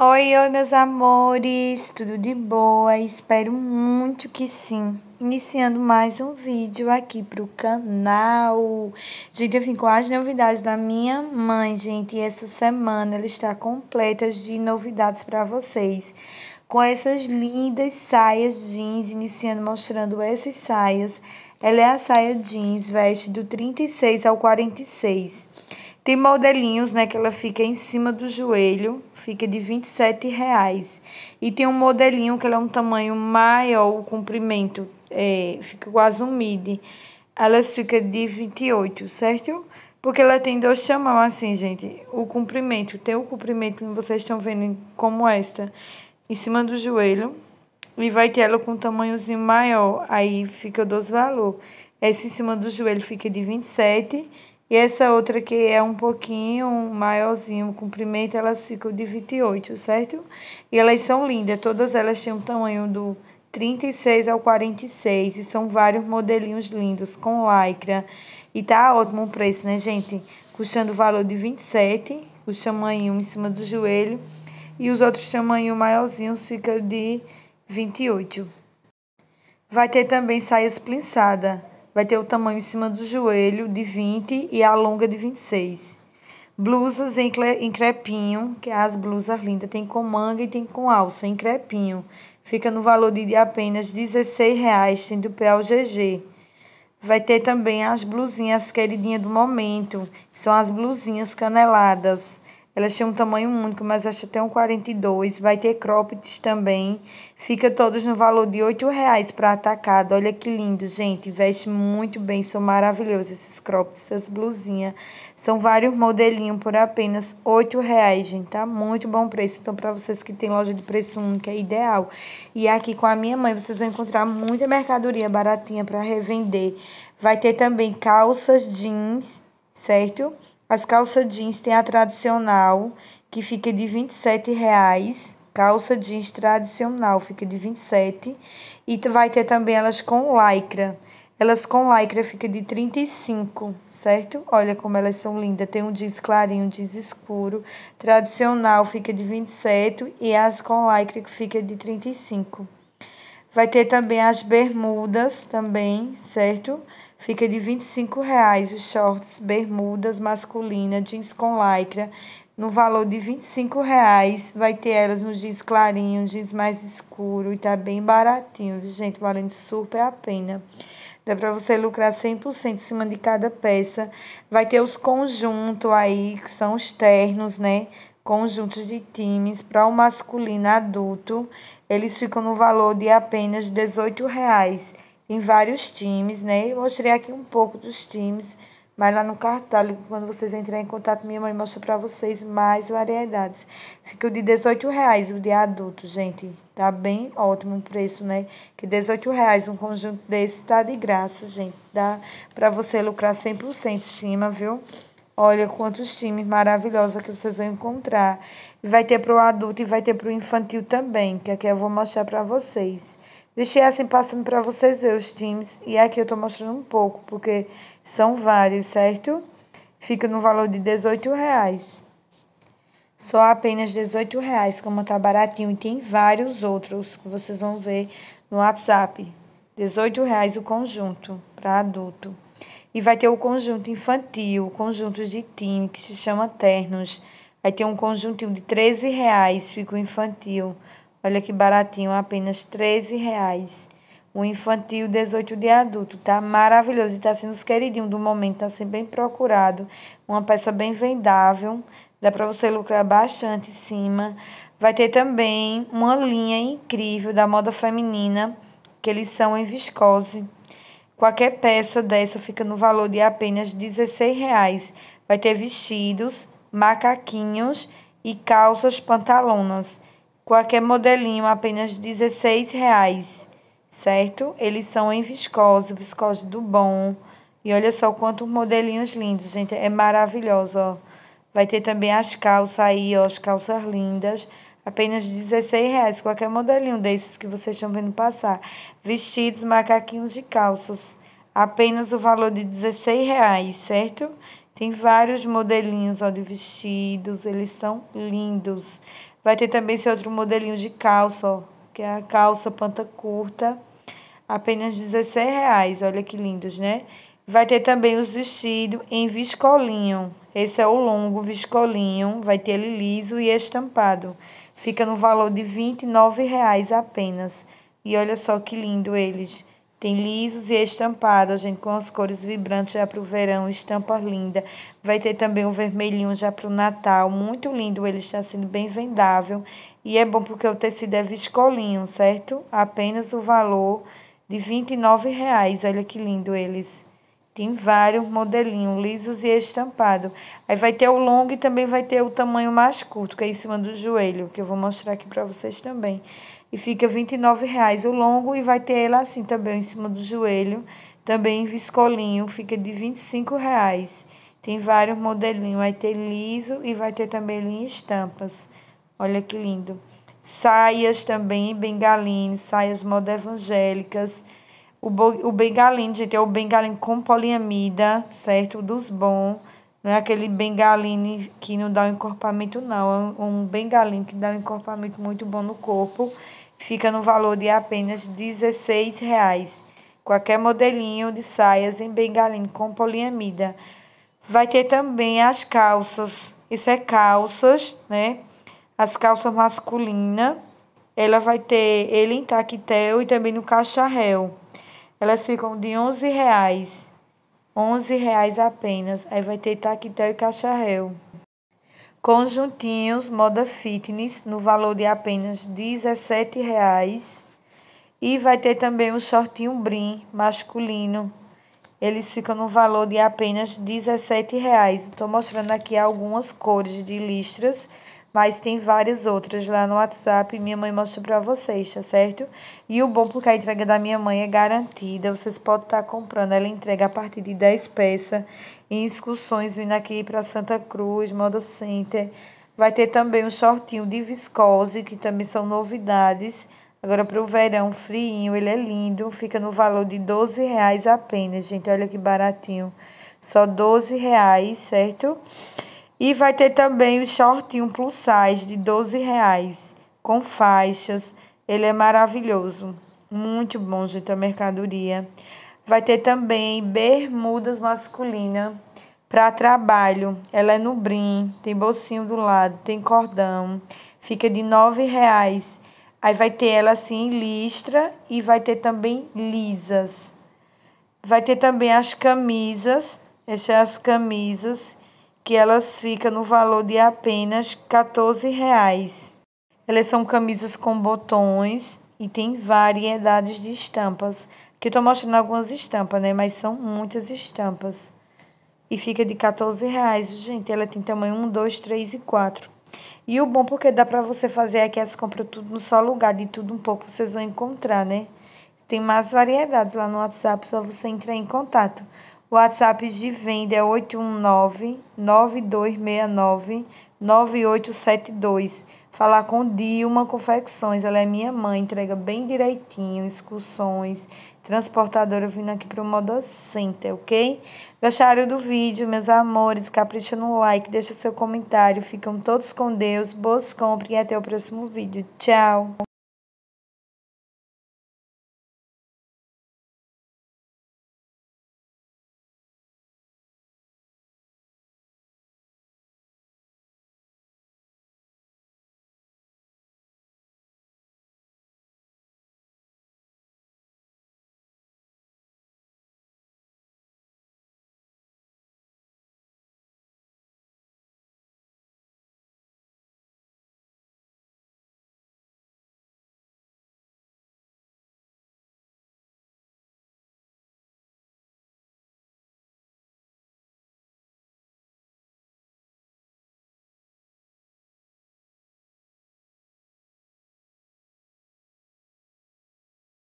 Oi, oi, meus amores, tudo de boa? Espero muito que sim. Iniciando mais um vídeo aqui pro canal. Gente, eu vim com as novidades da minha mãe, gente. E essa semana ela está completa de novidades para vocês. Com essas lindas saias jeans, iniciando mostrando essas saias. Ela é a saia jeans, veste do 36 ao 46. Tem modelinhos, né, que ela fica em cima do joelho, fica de 27 reais. E tem um modelinho que ela é um tamanho maior, o comprimento é, fica quase um midi. Ela fica de 28, certo? Porque ela tem dois chamão assim, gente. O comprimento, tem o comprimento que vocês estão vendo como esta, em cima do joelho. E vai ter ela com um tamanhozinho maior, aí fica dos valor. Essa em cima do joelho fica de 27 e essa outra que é um pouquinho maiorzinho, o comprimento, elas ficam de 28, certo? E elas são lindas, todas elas têm um tamanho do 36 ao 46 e são vários modelinhos lindos com lycra. E tá ótimo o preço, né, gente? Custando o valor de 27, o tamanho em cima do joelho e os outros tamanho maiorzinhos fica de 28. Vai ter também saia plinçadas vai ter o tamanho em cima do joelho de 20 e a longa de 26. Blusas em, em crepinho, que é as blusas lindas, tem com manga e tem com alça, em crepinho. Fica no valor de apenas R$16,00, tem do pé ao GG. Vai ter também as blusinhas queridinha do momento, que são as blusinhas caneladas elas têm um tamanho único, mas acho até um 42. Vai ter cropped também. Fica todos no valor de R$ reais para atacado. Olha que lindo, gente. Veste muito bem. São maravilhosos esses cropped, essas blusinhas. São vários modelinhos por apenas R$ reais, gente. Tá muito bom preço. Então, para vocês que tem loja de preço único, é ideal. E aqui com a minha mãe, vocês vão encontrar muita mercadoria baratinha para revender. Vai ter também calças jeans, certo? As calças jeans tem a tradicional, que fica de R$ 27,00. Calça jeans tradicional fica de 27 e vai ter também elas com lycra. Elas com lycra fica de 35, certo? Olha como elas são lindas. Tem um jeans clarinho, um jeans escuro. Tradicional fica de 27 e as com lycra fica de 35. Vai ter também as bermudas também, certo? Fica de R$ 25 reais os shorts, bermudas masculina, jeans com lycra. No valor de R$ 25 reais, vai ter elas no jeans clarinho, jeans mais escuro e tá bem baratinho, gente? Valendo super a pena. Dá para você lucrar 100% em cima de cada peça. Vai ter os conjuntos aí, que são os ternos, né? conjuntos de times para o masculino adulto, eles ficam no valor de apenas R$ reais em vários times, né? Eu mostrei aqui um pouco dos times, mas lá no cartálogo, quando vocês entrarem em contato, minha mãe mostra para vocês mais variedades. Fica o de 18 reais o de adulto, gente. Tá bem ótimo o preço, né? Que 18 reais um conjunto desse tá de graça, gente. Dá para você lucrar 100% em cima, viu? Olha quantos times maravilhosos que vocês vão encontrar. Vai ter para o adulto e vai ter para o infantil também, que aqui eu vou mostrar para vocês. Deixei assim passando para vocês ver os times. E aqui eu estou mostrando um pouco, porque são vários, certo? Fica no valor de 18 reais. Só apenas 18 reais, como tá baratinho. E tem vários outros que vocês vão ver no WhatsApp. 18 reais o conjunto para adulto. E vai ter o conjunto infantil, o conjunto de time, que se chama Ternos. Aí tem um conjuntinho de 13 reais, fica o infantil. Olha que baratinho, apenas 13 reais. O infantil 18 de adulto, tá maravilhoso e tá sendo os queridinhos do momento, tá sendo bem procurado. Uma peça bem vendável, dá para você lucrar bastante em cima. Vai ter também uma linha incrível da moda feminina, que eles são em viscose. Qualquer peça dessa fica no valor de apenas reais. Vai ter vestidos, macaquinhos e calças pantalonas. Qualquer modelinho, apenas R$16,00, certo? Eles são em viscose, viscose do bom. E olha só quantos modelinhos lindos, gente. É maravilhoso, ó. Vai ter também as calças aí, ó, as calças lindas. Apenas R$16,00, qualquer modelinho desses que vocês estão vendo passar. Vestidos, macaquinhos e calças. Apenas o valor de R$16,00, certo? Tem vários modelinhos ó, de vestidos, eles são lindos. Vai ter também esse outro modelinho de calça, ó, que é a calça panta curta, apenas R$16,00. Olha que lindos, né? Vai ter também os vestidos em viscolinho. Esse é o longo viscolinho, vai ter ele liso e estampado. Fica no valor de R$29,00 apenas. E olha só que lindo eles. Tem lisos e estampados, gente, com as cores vibrantes já para o verão, estampa linda. Vai ter também um vermelhinho já para o Natal, muito lindo, ele está sendo bem vendável. E é bom porque o tecido é viscolinho, certo? Apenas o valor de R$29,00, olha que lindo eles. Tem vários modelinhos, lisos e estampado. Aí vai ter o longo e também vai ter o tamanho mais curto, que é em cima do joelho, que eu vou mostrar aqui para vocês também. E fica R$29,00 o longo e vai ter ele assim também, em cima do joelho. Também em viscolinho, fica de R$25,00. Tem vários modelinhos, vai ter liso e vai ter também linha estampas. Olha que lindo. Saias também, bengaline, saias moda evangélicas o, o bengalim, gente, é o bengalim com poliamida, certo? Dos bons. Não é aquele bengaline que não dá o um encorpamento, não. É um bengalim que dá um encorpamento muito bom no corpo. Fica no valor de apenas R$16,00. Qualquer modelinho de saias em bengalim com poliamida. Vai ter também as calças. Isso é calças, né? As calças masculinas. Ela vai ter ele em taquetel e também no cacharel. Elas ficam de 11 reais. 11 reais apenas. Aí vai ter taquetel e cacharel. Conjuntinhos moda fitness no valor de apenas R$ 17,00. E vai ter também um shortinho brim masculino. Eles ficam no valor de apenas R$ 17,00. Estou mostrando aqui algumas cores de listras mas tem várias outras lá no WhatsApp. Minha mãe mostra para vocês, tá certo? E o bom porque a entrega da minha mãe é garantida. Vocês podem estar tá comprando. Ela entrega a partir de 10 peças em excursões vindo aqui para Santa Cruz, Moda Center. Vai ter também um shortinho de viscose, que também são novidades. Agora para o verão frio, ele é lindo, fica no valor de 12 reais apenas, gente. Olha que baratinho. Só 12 reais, certo? E vai ter também o shortinho plus size de 12 reais, com faixas. Ele é maravilhoso. Muito bom, gente, a mercadoria. Vai ter também bermudas masculina para trabalho. Ela é no brim, tem bolsinho do lado, tem cordão. Fica de nove reais. Aí vai ter ela assim listra e vai ter também lisas. Vai ter também as camisas. Essas é as camisas que elas ficam no valor de apenas 14 reais. Elas são camisas com botões e tem variedades de estampas. Que eu mostrando algumas estampas, né? Mas são muitas estampas. E fica de 14 reais, gente. Ela tem tamanho 1, 2, 3 e 4. E o bom porque dá para você fazer aqui as compras tudo no só lugar, de tudo um pouco vocês vão encontrar, né? Tem mais variedades lá no WhatsApp, só você entrar em contato. O WhatsApp de venda é 819-9269-9872. Falar com Dilma Confecções, ela é minha mãe, entrega bem direitinho, excursões, transportadora vindo aqui para o Moda Center, ok? Gostaram do vídeo, meus amores? Capricha no like, deixa seu comentário. Ficam todos com Deus, boas compras e até o próximo vídeo. Tchau!